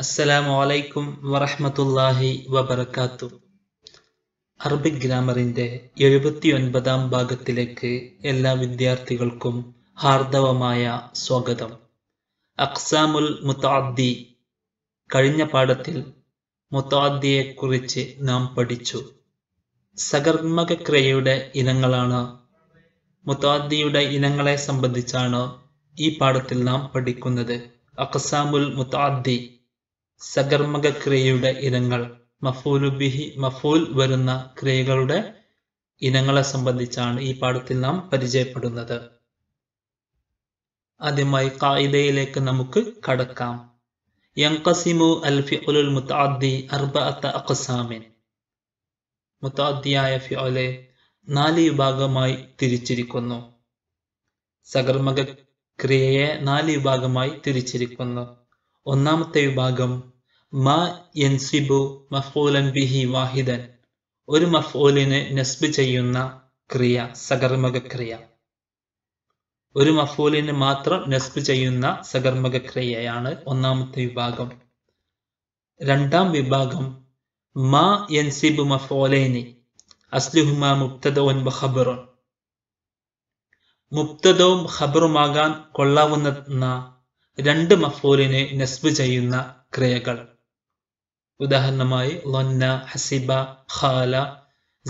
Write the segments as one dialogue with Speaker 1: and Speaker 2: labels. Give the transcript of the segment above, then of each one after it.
Speaker 1: അസ്സലാമു അലൈക്കും വറഹമത്തല്ലാഹി വബർക്കാത്തു അറബിക് ഗ്രാമറിൻ്റെ ഒൻപതാം ഭാഗത്തിലേക്ക് എല്ലാ വിദ്യാർത്ഥികൾക്കും ഹാർദവമായ സ്വാഗതം അക്സാമുൽ മുത്താദ്ദി കഴിഞ്ഞ പാഠത്തിൽ മുത്താദ്ദിയെക്കുറിച്ച് നാം പഠിച്ചു സകർമ്മക ക്രിയയുടെ ഇനങ്ങളാണ് മുത്താദ്ദിയുടെ ഇനങ്ങളെ സംബന്ധിച്ചാണ് ഈ പാഠത്തിൽ നാം പഠിക്കുന്നത് അക്സാമുൽ മുത്താദ്ദി സകർമ്മക ക്രിയയുടെ ഇനങ്ങൾ മഫൂലുബിഹി മഫൂൽ വരുന്ന ക്രിയകളുടെ ഇനങ്ങളെ സംബന്ധിച്ചാണ് ഈ പാഠത്തിൽ നാം പരിചയപ്പെടുന്നത് ആദ്യമായി കായിതയിലേക്ക് നമുക്ക് കടക്കാം യംകസിമു അൽഫി ഫിഉലുൽ മുത്താദ്ദി അർബഅത്ത അഖ്സാമിൻ മുത്താദ്ദിയായ ഫിഉലെ നാല് വിഭാഗമായി തിരിച്ചിരിക്കുന്നു സകർമ്മക ക്രിയയെ നാല് വിഭാഗമായി തിരിച്ചിരിക്കുന്നു ഒന്നാമത്തെ വിഭാഗം ബിഹി വാഹിദൻ ഒരു മഫോലിനെ നസ്ബ് ചെയ്യുന്ന ക്രിയ സകർമ്മക ക്രിയ ഒരു മഫോലിന് മാത്രം നസ്ബ് ചെയ്യുന്ന സകർമ്മക ക്രിയയാണ് ഒന്നാമത്തെ വിഭാഗം രണ്ടാം വിഭാഗം മാ യൻസിബു മഫോലേനി അസ്ലുഹുമ മുക്തദോൻ ബഹബറോൻ മുക്തദവും ഖബറുമാകാൻ കൊള്ളാവുന്ന രണ്ട് മഫോലിനെ നസ്ബ് ചെയ്യുന്ന ക്രിയകൾ ഉദാഹരണമായി ലൊന്ന ഹസിബ ഖാല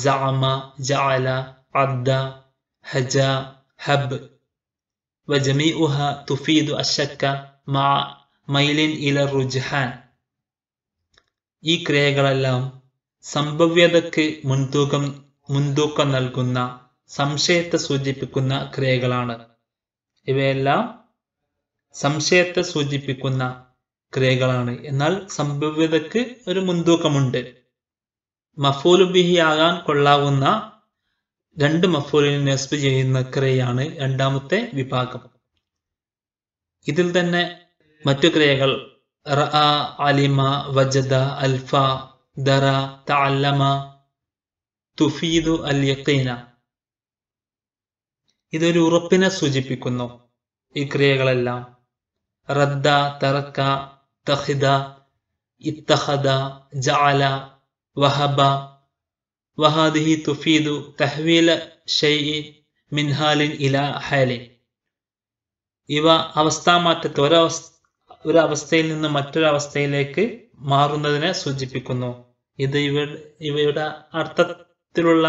Speaker 1: ജഅമ ജഅല അബ്ദ ഹജ ഹബ് وجميعها തുഫീദു അശക്ക മാ മൈലിൻ ഇല റുജ്ഹാൻ ഈ ക്രിയകളെല്ലാം സംഭവ്യതക്ക് മുൻതൂക്കം മുൻതൂക്കം നൽകുന്ന സംശയത്തെ സൂചിപ്പിക്കുന്ന ക്രിയകളാണ് ഇവയെല്ലാം സംശയത്തെ സൂചിപ്പിക്കുന്ന ക്രിയകളാണ് എന്നാൽ സംഭവ്യതക്ക് ഒരു മുൻതൂക്കമുണ്ട് മഫൂലുബിഹി ആകാൻ കൊള്ളാവുന്ന രണ്ട് മഫോലിനെ നെസ്ബ് ചെയ്യുന്ന ക്രിയയാണ് രണ്ടാമത്തെ വിഭാഗം ഇതിൽ തന്നെ മറ്റു ക്രിയകൾ റ അലിമ വജദ അൽഫ ദറ തഅല്ലമ തുഫീദു അൽ യഖീന ഇതൊരു ഉറപ്പിനെ സൂചിപ്പിക്കുന്നു ഈ ക്രിയകളെല്ലാം റദ്ദ തറക്ക തഹിദ ഇത്തഹദ ജഅല വഹബ വഹാദിഹി തുഫീദു തഹ്വീല ഷെയ്ഇ മിൻഹാലിൻ ഇല ഹാലിൻ ഇവ അവസ്ഥാമാറ്റത്തെ ഒരവസ്ഥ ഒരവസ്ഥയിൽ നിന്ന് മറ്റൊരവസ്ഥയിലേക്ക് മാറുന്നതിനെ സൂചിപ്പിക്കുന്നു ഇത് ഇവ ഇവയുടെ അർത്ഥത്തിലുള്ള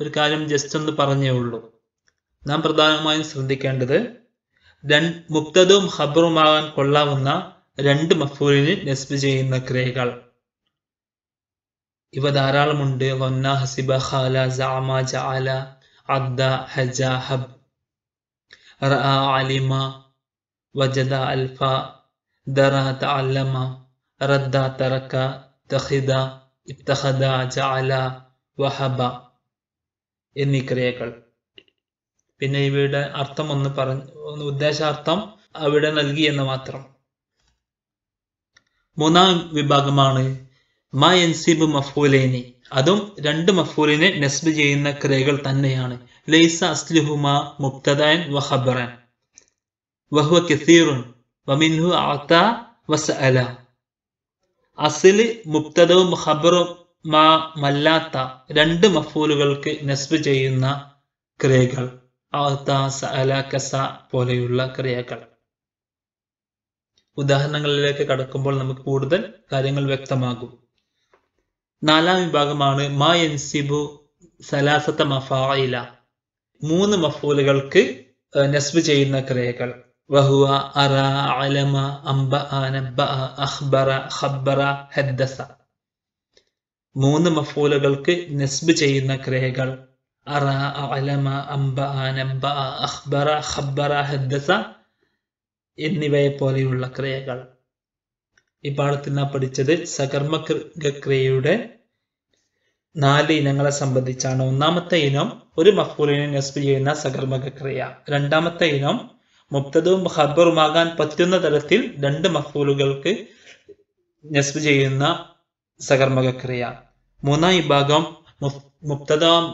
Speaker 1: ഒരു കാര്യം ജസ്റ്റ് ഒന്ന് പറഞ്ഞേ ഉള്ളൂ നാം പ്രധാനമായും ശ്രദ്ധിക്കേണ്ടത് മുക്തതും ഹബറുമാകാൻ കൊള്ളാവുന്ന രണ്ട് മഫൂലിന് നെസ്ബ് ചെയ്യുന്ന ക്രിയകൾ ഇവ ധാരാളമുണ്ട് വന്ന ഹസിബ ഖാല ജാമ ജഅല അദ്ദ ഹജ ഹബ് അലിമ വജദ അൽഫ ദറ തഅല്ലമ റദ്ദ തറക്ക തഖിദ ഇത്തഖദ ജഅല വഹബ എന്നീ ക്രിയകൾ പിന്നെ ഇവയുടെ അർത്ഥം ഒന്ന് പറഞ്ഞ് ഉദ്ദേശാർത്ഥം അവിടെ നൽകി എന്ന് മാത്രം മൂന്നാം വിഭാഗമാണ് മ എൻസിബ് മഫൂലേനി അതും രണ്ട് മഫൂലിനെ നെസ്ബ് ചെയ്യുന്ന ക്രിയകൾ തന്നെയാണ് ലൈസ അസ്ലുഹുമ മുക്തദാൻ വഹബറൻ വഹുവ കസീറുൻ വമിൻഹു ആത്ത വസഅല അസിൽ മുക്തദവും ഖബറും മാ മല്ലാത്ത രണ്ട് മഫൂലുകൾക്ക് നെസ്ബ് ചെയ്യുന്ന ക്രിയകൾ ആത്ത സഅല കസ പോലെയുള്ള ക്രിയകൾ ഉദാഹരണങ്ങളിലേക്ക് കടക്കുമ്പോൾ നമുക്ക് കൂടുതൽ കാര്യങ്ങൾ വ്യക്തമാകും നാലാം വിഭാഗമാണ് മാ എൻസിബു സലാസത്ത മഫായില മൂന്ന് മഫൂലുകൾക്ക് നസ്ബ് ചെയ്യുന്ന ക്രിയകൾ വഹുവ അറ അലമ അംബ അനബ അഹ്ബറ ഖബ്ബറ ഹദ്ദസ മൂന്ന് മഫൂലുകൾക്ക് നസ്ബ് ചെയ്യുന്ന ക്രിയകൾ അറ അലമ അംബ അനബ അഹ്ബറ ഖബ്ബറ ഹദ്ദസ എന്നിവയെ പോലെയുള്ള ക്രിയകൾ ഈ പാഠത്തിൽ നാം പഠിച്ചത് സകർമ്മക്രിയയുടെ നാല് ഇനങ്ങളെ സംബന്ധിച്ചാണ് ഒന്നാമത്തെ ഇനം ഒരു മഫൂലിനെ നസ്ബ് ചെയ്യുന്ന സകർമ്മക ക്രിയ രണ്ടാമത്തെ ഇനം മുക്തതും ഹബറുമാകാൻ പറ്റുന്ന തരത്തിൽ രണ്ട് മഫൂലുകൾക്ക് നസ്ബ് ചെയ്യുന്ന സകർമ്മക ക്രിയ മൂന്നാം വിഭാഗം മുബ്തദും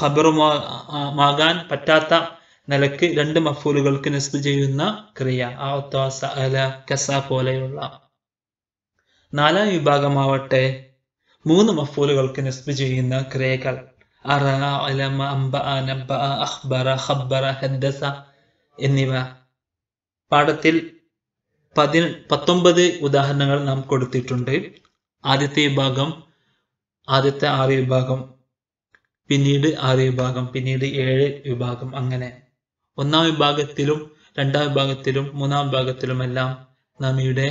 Speaker 1: ഹബറുമാകാൻ പറ്റാത്ത നിലക്ക് രണ്ട് മഫൂലുകൾക്ക് നസ്ബ് ചെയ്യുന്ന ക്രിയ ആത്ത സഅല കസ പോലെയുള്ള നാലാം വിഭാഗമാവട്ടെ മൂന്ന് മഫൂലുകൾക്ക് നസ്ബ് ചെയ്യുന്ന ക്രിയകൾ അറ ഖബ്ബറ എന്നിവ പാഠത്തിൽ പതി പത്തൊമ്പത് ഉദാഹരണങ്ങൾ നാം കൊടുത്തിട്ടുണ്ട് ആദ്യത്തെ വിഭാഗം ആദ്യത്തെ ആറ് വിഭാഗം പിന്നീട് ആറ് വിഭാഗം പിന്നീട് ഏഴ് വിഭാഗം അങ്ങനെ ഒന്നാം വിഭാഗത്തിലും രണ്ടാം വിഭാഗത്തിലും മൂന്നാം വിഭാഗത്തിലുമെല്ലാം നമിയുടെ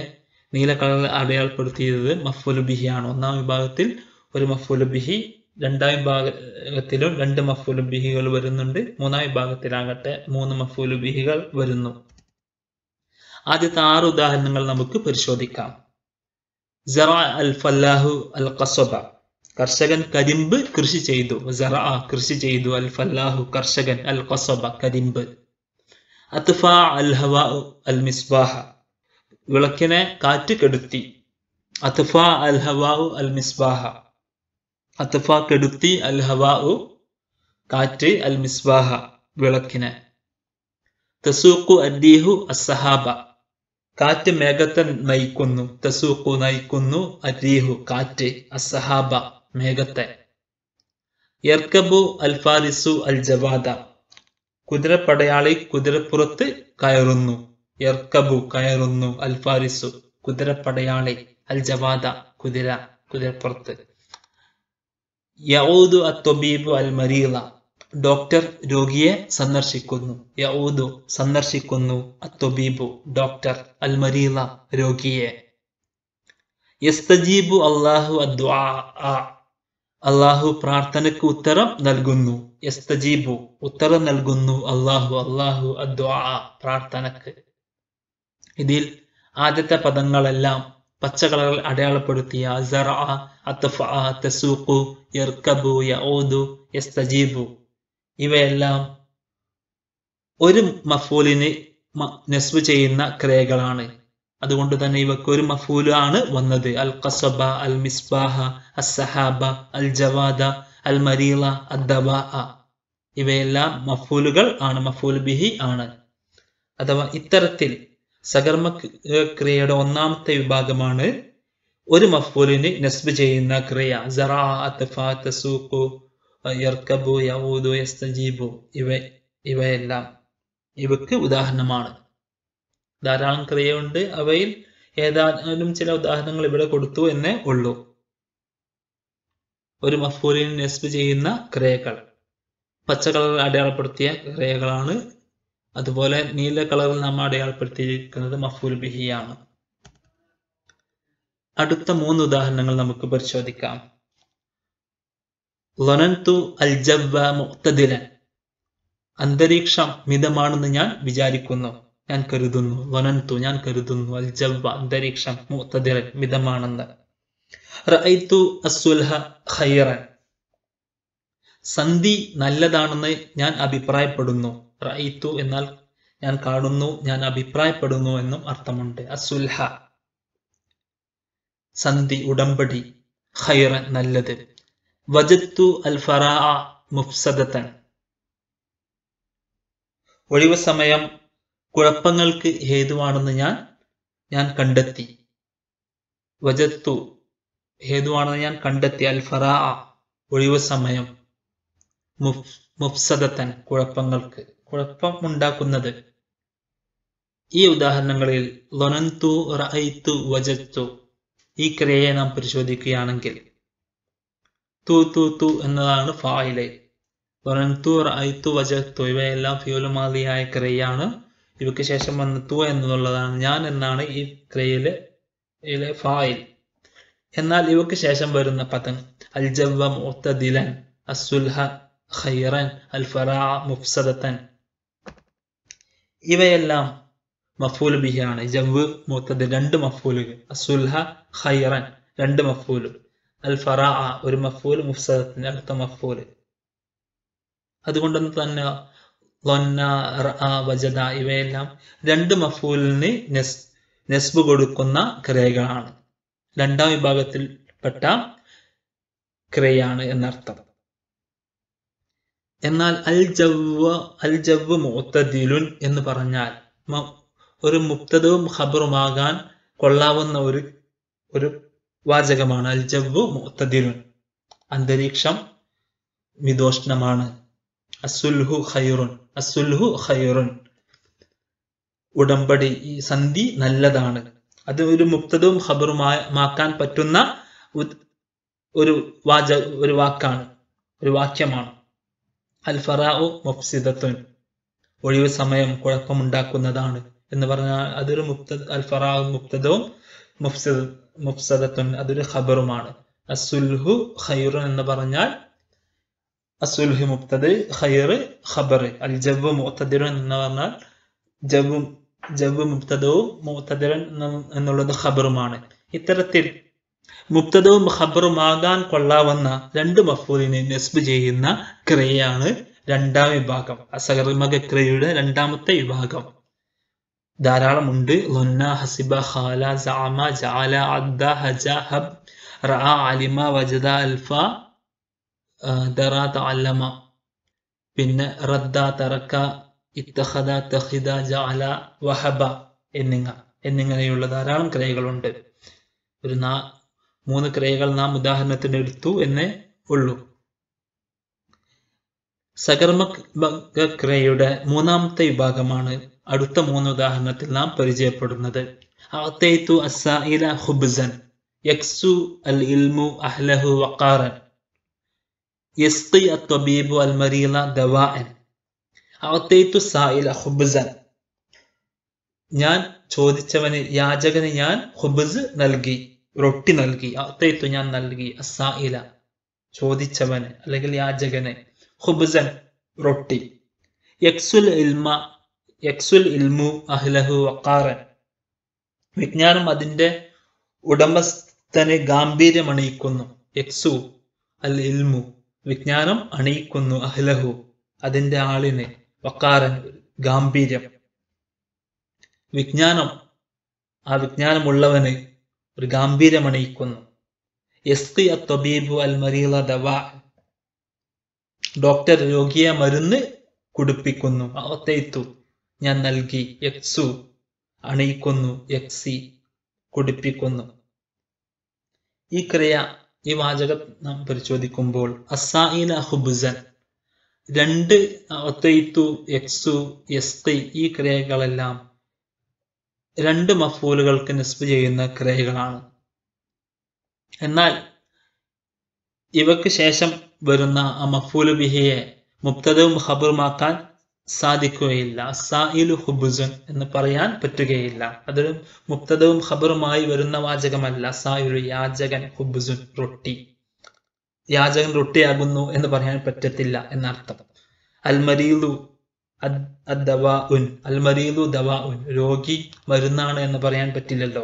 Speaker 1: നീല കളറിൽ അടയാളപ്പെടുത്തിയത് മഫുലുബിഹിയാണ് ഒന്നാം വിഭാഗത്തിൽ ഒരു മഫുലുബിഹി രണ്ടാം വിഭാഗത്തിലും രണ്ട് മഫുലുബിഹികൾ വരുന്നുണ്ട് മൂന്നാം വിഭാഗത്തിലാകട്ടെ മൂന്ന് മഫുലുബിഹികൾ വരുന്നു ആദ്യത്തെ ആറ് ഉദാഹരണങ്ങൾ നമുക്ക് പരിശോധിക്കാം ജറ അൽ ഫല്ലാഹു അൽ കസബ കർഷകൻ കരിമ്പ് കൃഷി ചെയ്തു സറ കൃഷി ചെയ്തു അൽ ഫല്ലാഹു കർഷകൻ അൽ കസബ കരിമ്പ് അത്ഫ അൽ ഹവ അൽ മിസ്ബാഹ വിളക്കിനെ കാറ്റ് കെടുത്തി അത്ഫ അൽ ഹവാഹു അൽ മിസ്ബാഹ അത്ഫ കെടുത്തി അൽ ഹവാഹു കാറ്റ് അൽ മിസ്ബാഹ വിളക്കിനെ തസൂക്കു അദ്ദീഹു അസഹാബ കാറ്റ് മേഘത്തൻ നയിക്കുന്നു തസൂക്കു നയിക്കുന്നു അദ്ദീഹു കാറ്റ് അസഹാബ മേഘത്തെ യർക്കബു അൽഫാരിസു അൽ ജവാദ കുതിരപ്പടയാളി കുതിരപ്പുറത്ത് കയറുന്നു യർക്കബു കയറുന്നു അൽഫാരിസു കുതിരപ്പടയാളി അൽ ജവാദ കുതിര കുതിരപ്പുറത്ത് യൗദു അത്തൊബീബു അൽ മരീള ഡോക്ടർ രോഗിയെ സന്ദർശിക്കുന്നു യൗദു സന്ദർശിക്കുന്നു അത്തൊബീബു ഡോക്ടർ അൽ മരീള രോഗിയെ യസ്തജീബു അള്ളാഹു അദ്വാ അള്ളാഹു പ്രാർത്ഥനയ്ക്ക് ഉത്തരം നൽകുന്നു എസ്തജീബു ഉത്തരം നൽകുന്നു അള്ളാഹു അള്ളാഹു അദ്വാ പ്രാർത്ഥനക്ക് ഇതിൽ ആദ്യത്തെ പദങ്ങളെല്ലാം കളറിൽ അടയാളപ്പെടുത്തിയ തസൂഖു യഊദു എസ്തജീബു ഇവയെല്ലാം ഒരു മഫൂലിന് നസ്ബ് ചെയ്യുന്ന ക്രിയകളാണ് അതുകൊണ്ട് തന്നെ ഇവക്ക് ഒരു മഫൂല് ആണ് വന്നത് അൽ കസബ അൽ മിസ്ബാഹ അൽ സഹാബ അൽ ജവാദ അൽ മരീള അദ്ദബ ഇവയെല്ലാം മഫൂലുകൾ ആണ് മഫൂൽ ബിഹി ആണ് അഥവാ ഇത്തരത്തിൽ സകർമ്മ ക്രിയയുടെ ഒന്നാമത്തെ വിഭാഗമാണ് ഒരു മഫൂലിന് നസ്ബ് ചെയ്യുന്ന ക്രിയ സറാ യസ്തജീബു ഇവ ഇവയെല്ലാം ഇവക്ക് ഉദാഹരണമാണ് ധാരാളം ക്രിയയുണ്ട് അവയിൽ ഏതാനും ചില ഉദാഹരണങ്ങൾ ഇവിടെ കൊടുത്തു എന്നേ ഉള്ളൂ ഒരു മഫൂലിന് നെസ്ബ് ചെയ്യുന്ന ക്രിയകൾ പച്ച കളറിൽ അടയാളപ്പെടുത്തിയ ക്രിയകളാണ് അതുപോലെ നീല കളറിൽ നമ്മൾ അടയാളപ്പെടുത്തിയിരിക്കുന്നത് മഫൂൽ ബിഹിയാണ് അടുത്ത മൂന്ന് ഉദാഹരണങ്ങൾ നമുക്ക് പരിശോധിക്കാം ലൊനന്തു അൽജവ മുക്തദിലൻ അന്തരീക്ഷം മിതമാണെന്ന് ഞാൻ വിചാരിക്കുന്നു ഞാൻ കരുതുന്നു വനന്തു ഞാൻ കരുതുന്നു അൽ ജവ്വ അന്തരീക്ഷം മുത്തതിറൻ മിതമാണെന്ന് റഅയ്ത്തു അസ്വൽഹ ഖൈറൻ സന്ധി നല്ലതാണെന്ന് ഞാൻ അഭിപ്രായപ്പെടുന്നു റഅയ്ത്തു എന്നാൽ ഞാൻ കാണുന്നു ഞാൻ അഭിപ്രായപ്പെടുന്നു എന്നും അർത്ഥമുണ്ട് അസുൽഹ സന്ധി ഉടമ്പടി ഖൈറൻ നല്ലത് വജത്തു അൽ ഫറാ മുഫ്സദത്തൻ ഒഴിവ് സമയം കുഴപ്പങ്ങൾക്ക് ഹേതുവാണെന്ന് ഞാൻ ഞാൻ കണ്ടെത്തി വജത്തു ഹേതുവാണെന്ന് ഞാൻ കണ്ടെത്തി അൽ ഫറാ ഒഴിവ് സമയം മുഫ്സദത്തൻ കുഴപ്പങ്ങൾക്ക് കുഴപ്പം ഉണ്ടാക്കുന്നത് ഈ ഉദാഹരണങ്ങളിൽ ലൊനന്തു റഅൈതു വജത്തു ഈ ക്രിയയെ നാം പരിശോധിക്കുകയാണെങ്കിൽ തു തു തു എന്നതാണ് ഫായിലെ ലൊനന്തു റഅൈതു വജത്തു ഇവയെല്ലാം ഫിയോലുമാതിയായ ക്രിയയാണ് ഇവയ്ക്ക് ശേഷം വന്ന തു എന്നുള്ളതാണ് ഞാൻ എന്നാണ് ഈ ക്രിയയിലെ ഫായിൽ എന്നാൽ ഇവയ്ക്ക് ശേഷം വരുന്ന പദം അൽ ജവ മുത്തദിലൻ അസുൽഹ ഖൈറൻ അൽ ഫറാ മുഫ്സദത്തൻ ഇവയെല്ലാം മഫൂൽ ബിഹിയാണ് ജവ് മുത്തദ് രണ്ട് മഫൂലുകൾ അസുൽഹ ഖൈറൻ രണ്ട് മഫൂല് അൽ ഫറാ ഒരു മഫൂൽ മുഫ്സദത്തിന്റെ അടുത്ത മഫൂല് അതുകൊണ്ടൊന്ന് തന്നെ ലൊന്ന വജദ ഇവയെല്ലാം രണ്ട് മഫൂലിന് നെസ് നെസ്ബ് കൊടുക്കുന്ന ക്രയകളാണ് രണ്ടാം വിഭാഗത്തിൽപ്പെട്ട ക്രയാണ് എന്നർത്ഥം എന്നാൽ അൽ ജവ് അൽ ജവ് മുത്തദിലുൻ എന്ന് പറഞ്ഞാൽ ഒരു മുക്തതവും ഖബറുമാകാൻ കൊള്ളാവുന്ന ഒരു ഒരു വാചകമാണ് അൽ ജവ് മുത്തദിലുൻ അന്തരീക്ഷം വിദോഷ്ണമാണ് അസുൽഹു ഖൈറുൻ അസുൽഹു ഖൈറുൻ ഉടമ്പടി ഈ സന്ധി നല്ലതാണ് അത് ഒരു മുക്തതും ഖബറുമാക്കാൻ പറ്റുന്ന ഒരു വാച ഒരു വാക്കാണ് ഒരു വാക്യമാണ് അൽ ഫറാഉ ഒഴിവ് സമയം കുഴപ്പമുണ്ടാക്കുന്നതാണ് എന്ന് പറഞ്ഞാൽ അതൊരു മുക്ത അൽ ഫറാഉ മുക്തതവും മുഫ്സിദ മുഫ്സദത്തുൻ അതൊരു ഖബറുമാണ് അസുൽഹു ഖൈറുൻ എന്ന് പറഞ്ഞാൽ അസുൽഹി മുക്തദ് ഖൈർ ഖബർ അൽ ജബ് മുത്തദിറൻ എന്ന് പറഞ്ഞാൽ ജബ് ജബ് മുക്തദവും മുത്തദിറൻ എന്നുള്ളത് ഖബറുമാണ് ഇത്തരത്തിൽ മുക്തദവും ഖബറുമാകാൻ കൊള്ളാവുന്ന രണ്ട് മഫൂലിനെ നസ്ബ് ചെയ്യുന്ന ക്രിയയാണ് രണ്ടാം വിഭാഗം അസകർമക ക്രിയയുടെ രണ്ടാമത്തെ വിഭാഗം ധാരാളമുണ്ട് ലൊന്ന ഹസിബ ഖാല ജാമ ജാല അദ്ദ ഹജ ഹബ് റഅ അലിമ വജദ അൽഫ ദറ തല്ലമ പിന്നെ റദ്ദ തറക്ക ഇത്തഹദ തഹിദ ജഅല വഹബ എന്നിങ്ങ എന്നിങ്ങനെയുള്ള ധാരാളം ക്രിയകളുണ്ട് ഒരു നാ മൂന്ന് ക്രിയകൾ നാം ഉദാഹരണത്തിന് എടുത്തു എന്നേ ഉള്ളൂ സകർമ്മ ക്രിയയുടെ മൂന്നാമത്തെ വിഭാഗമാണ് അടുത്ത മൂന്ന് ഉദാഹരണത്തിൽ നാം പരിചയപ്പെടുന്നത് അത്തേത്തു അസായില ഹുബ്സൻ യക്സു അൽ ഇൽമു അഹ്ലഹു വക്കാറൻ يسقي الطبيب المريض دواء أعطيت السائل خبزا ഞാൻ ചോദിച്ചവന് യാചകന് ഞാൻ ഖുബ്സ് നൽകി റൊട്ടി നൽകി അത്തയത്തു ഞാൻ നൽകി അസായില ചോദിച്ചവന് അല്ലെങ്കിൽ യാചകന് ഹുബസൻ റൊട്ടി യക്സുൽ ഇൽമ യക്സുൽ ഇൽമു അഹ്ലഹു വക്കാറൻ വിജ്ഞാനം അതിന്റെ ഉടമസ്ഥന് ഗാംഭീര്യമണിയിക്കുന്നു യക്സു അൽ ഇൽമു വിജ്ഞാനം അണിയിക്കുന്നു അഹ്ലഹു അതിന്റെ ആളിനെ വക്കാരൻ ഗാംഭീര്യം വിജ്ഞാനം ആ വിജ്ഞാനമുള്ളവന് ഒരു ഗാംഭീര്യം അണിയിക്കുന്നു ഡോക്ടർ രോഗിയെ മരുന്ന് കുടിപ്പിക്കുന്നു അവത്തേത്തു ഞാൻ നൽകി യക്സു അണിയിക്കുന്നു യക്സി കുടിപ്പിക്കുന്നു ഈ ക്രിയ ഈ വാചകം നാം പരിശോധിക്കുമ്പോൾ അസായിന ഹുബുസൻ രണ്ട് ഒത്തൈത്തു എക്സു എസ്തി ഈ ക്രിയകളെല്ലാം രണ്ട് മഫൂലുകൾക്ക് നിസ്ബ് ചെയ്യുന്ന ക്രിയകളാണ് എന്നാൽ ഇവക്ക് ശേഷം വരുന്ന ആ മഫൂല് ബിഹിയെ മുക്തതവും ഖബറുമാക്കാൻ സാധിക്കുകയില്ല സായിലു ഹുബുസുൻ എന്ന് പറയാൻ പറ്റുകയില്ല അതൊരു മുക്തതവും ഖബറുമായി വരുന്ന വാചകമല്ല സായിലു യാചകൻ ഹുബുസുൻ റൊട്ടി യാചകൻ റൊട്ടിയാകുന്നു എന്ന് പറയാൻ പറ്റത്തില്ല എന്നർത്ഥം അൽമരീലു ഉൻ അൽമരീലു ദവാ ഉൻ രോഗി മരുന്നാണ് എന്ന് പറയാൻ പറ്റില്ലല്ലോ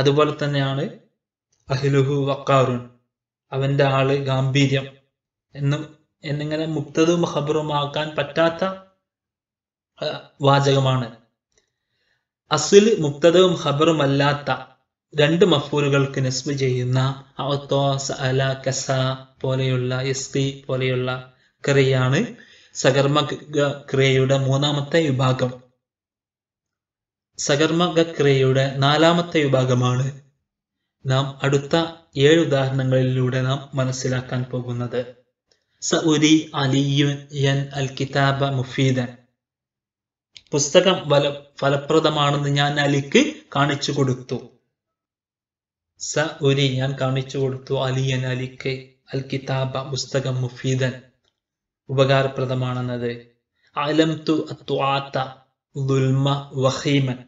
Speaker 1: അതുപോലെ തന്നെയാണ് അഹിലുഹു വക്കാറുൻ അവന്റെ ആള് ഗാംഭീര്യം എന്നും എന്നിങ്ങനെ മുക്തതും ഹബറുമാക്കാൻ പറ്റാത്ത വാചകമാണ് അസുൽ മുക്തതവും ഖബറും രണ്ട് മഫൂലുകൾക്ക് നെസ്ബ് ചെയ്യുന്ന അവത്തോ കസ പോലെയുള്ള എസ്തി പോലെയുള്ള ക്രിയയാണ് സകർമ്മ ക്രിയയുടെ മൂന്നാമത്തെ വിഭാഗം സകർമ്മക ക്രിയയുടെ നാലാമത്തെ വിഭാഗമാണ് നാം അടുത്ത ഏഴ് ഉദാഹരണങ്ങളിലൂടെ നാം മനസ്സിലാക്കാൻ പോകുന്നത് സൗദി അലിയുൻ അൽ കിതാബ മുഫീദൻ പുസ്തകം വല ഫലപ്രദമാണെന്ന് ഞാൻ അലിക്ക് കാണിച്ചു കൊടുത്തു സ ഉരി ഞാൻ കാണിച്ചു കൊടുത്തു അലിയൻ അലിക്ക് അൽ കിതാബ പുസ്തകം മുഫീദൻ ഉപകാരപ്രദമാണെന്നത് അലം തു അത്വാത്ത ദുൽമ വഹീമൻ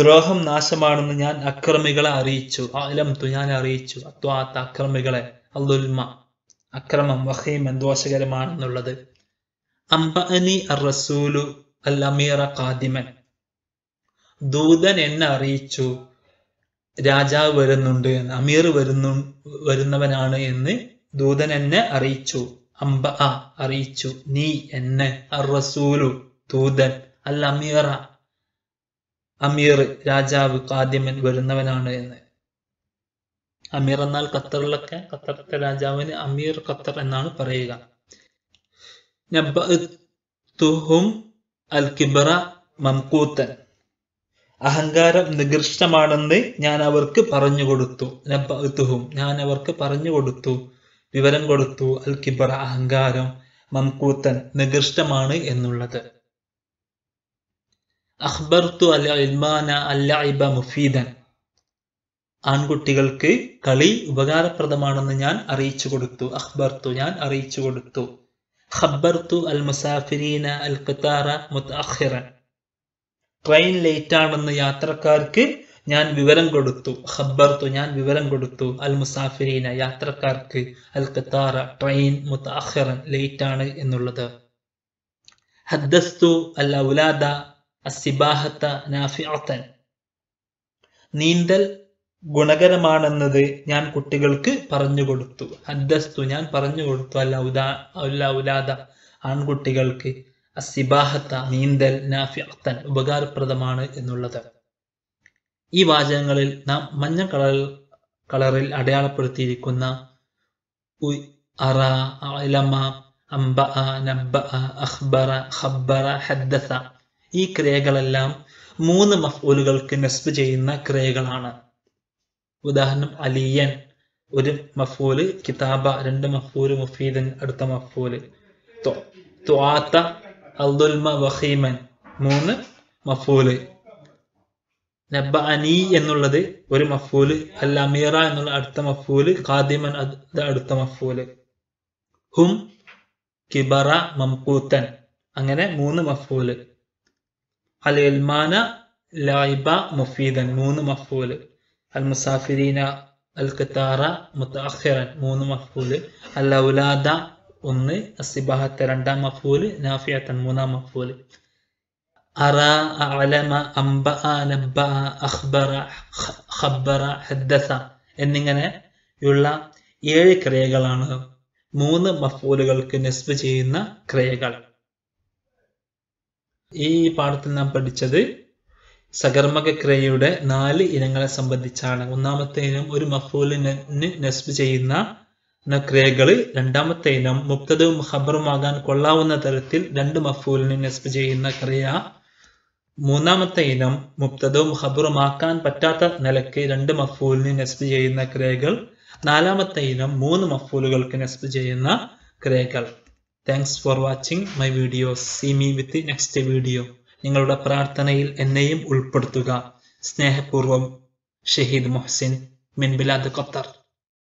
Speaker 1: ദ്രോഹം നാശമാണെന്ന് ഞാൻ അക്രമികളെ അറിയിച്ചു അലം തു ഞാൻ അറിയിച്ചു അത്വാത്ത അക്രമികളെ അല്ലുൽമ അക്രമം വഹീമൻ ദോഷകരമാണെന്നുള്ളത് അംബഅനി അർ റസൂലു അൽ അമീറ കാദിമൻ ദൂതൻ എന്നെ അറിയിച്ചു രാജാവ് വരുന്നുണ്ട് എന്ന് അമീർ വരുന്നു വരുന്നവനാണ് എന്ന് ദൂതൻ എന്നെ അറിയിച്ചു അംബ അ അറിയിച്ചു നീ എന്നെ അർ റസൂലു ദൂതൻ അൽ അമീറ അമീർ രാജാവ് കാദ്യമൻ വരുന്നവനാണ് എന്ന് അമീർ എന്നാൽ ഖത്തറിലൊക്കെ ഖത്തറിലെ രാജാവിന് അമീർ ഖത്തർ എന്നാണ് പറയുക മംകൂത്തൻ അഹങ്കാരം നികൃഷ്ടമാണെന്ന് ഞാൻ അവർക്ക് പറഞ്ഞു കൊടുത്തു നബ്ബത്തുഹും ഞാൻ അവർക്ക് പറഞ്ഞു കൊടുത്തു വിവരം കൊടുത്തു അൽ കിബറ അഹങ്കാരം മംകൂത്തൻ നികൃഷ്ടമാണ് എന്നുള്ളത് അഖ്ബർത്തു അൽ ഇൽമാന അല്ല മുഫീദൻ ആൺകുട്ടികൾക്ക് കളി ഉപകാരപ്രദമാണെന്ന് ഞാൻ അറിയിച്ചു കൊടുത്തു അഖ്ബർത്തു ഞാൻ അറിയിച്ചു കൊടുത്തു ഖബ്ബർത്തു അൽ മുസാഫിരീന അൽ ഖത്താറ മുത്തഅഖിറൻ ട്രെയിൻ ലേറ്റ് ആണെന്ന് യാത്രക്കാർക്ക് ഞാൻ വിവരം കൊടുത്തു ഖബ്ബർത്തു ഞാൻ വിവരം കൊടുത്തു അൽ മുസാഫിരീന യാത്രക്കാർക്ക് അൽ ഖത്താറ ട്രെയിൻ മുത്തഅഖിറൻ ലേറ്റ് ആണ് എന്നുള്ളത് ഹദ്ദസ്തു അൽ ഔലാദ അസിബാഹത്ത നാഫിഅത്തൻ നീന്തൽ ഗുണകരമാണെന്നത് ഞാൻ കുട്ടികൾക്ക് പറഞ്ഞു കൊടുത്തു ഹദ്ദസ്തു ഞാൻ പറഞ്ഞു കൊടുത്തു അല്ല ഉദാ അല്ല ഉലാദ ആൺകുട്ടികൾക്ക് അസിബാഹത്ത നീന്തൽ നാഫിഅത്തൻ ഉപകാരപ്രദമാണ് എന്നുള്ളത് ഈ വാചകങ്ങളിൽ നാം മഞ്ഞ കളർ കളറിൽ അടയാളപ്പെടുത്തിയിരിക്കുന്ന അലമ നബ്ബ ഖബ്ബറ ഈ ക്രിയകളെല്ലാം മൂന്ന് മഫ്ഊലുകൾക്ക് നെസ്ബ് ചെയ്യുന്ന ക്രിയകളാണ് ഉദാഹരണം അലിയൻ ഒരു മഫൂല് കിതാബ രണ്ട് മഫൂല് മുഫീദൻ അടുത്ത മഫൂല് ത്വാത്ത അൽദുൽമ മൂന്ന് മഫൂല് നബ അനി എന്നുള്ളത് ഒരു മഫൂല് അൽ അമീറ എന്നുള്ള അടുത്ത മഫൂല് ഖാദിമൻ അത് അടുത്ത മഫൂല് ഹും കിബറ മംപൂത്തൻ അങ്ങനെ മൂന്ന് മഫൂല് അൽ ഇൽമാന ലൈബ മുഫീദൻ മൂന്ന് മഫൂല് അൽ മുസാഫിരീന അൽ ഖത്താറ മുത്തഅഖിറൻ മൂന്ന് മഫൂല് അൽ ഔലാദ ഒന്ന് അസിബാഹത്ത് രണ്ടാം മഫൂല് നാഫിയത്തൻ മൂന്നാം മഫൂല് അറ അലമ അംബ നബ്ബ അഖ്ബറ ഖബ്ബറ ഹദ്ദസ എന്നിങ്ങനെയുള്ള ഏഴ് ക്രിയകളാണ് മൂന്ന് മഫൂലുകൾക്ക് നെസ്ബ് ചെയ്യുന്ന ക്രിയകൾ ഈ പാഠത്തിൽ നാം പഠിച്ചത് സകർമ്മകക്രിയയുടെ നാല് ഇനങ്ങളെ സംബന്ധിച്ചാണ് ഒന്നാമത്തെ ഇനം ഒരു മഫൂലിന് നസ്ബ് ചെയ്യുന്ന ക്രിയകൾ രണ്ടാമത്തെ ഇനം മുക്തതും ഹബറുമാകാൻ കൊള്ളാവുന്ന തരത്തിൽ രണ്ട് മഫൂലിന് നസ്ബ് ചെയ്യുന്ന ക്രിയ മൂന്നാമത്തെ ഇനം മുക്തതും ഹബറുമാക്കാൻ പറ്റാത്ത നിലയ്ക്ക് രണ്ട് മഫൂലിന് നസ്ബ് ചെയ്യുന്ന ക്രിയകൾ നാലാമത്തെ ഇനം മൂന്ന് മഫൂലുകൾക്ക് നസ്ബ് ചെയ്യുന്ന ക്രിയകൾ thanks for watching my video see me with next video നിങ്ങളുടെ പ്രാർത്ഥനയിൽ എന്നെയും ഉൾപ്പെടുത്തുക സ്നേഹപൂർവം ഷഹീദ് മൊഹസിൻ മിൻബിലാദ് ഖത്തർ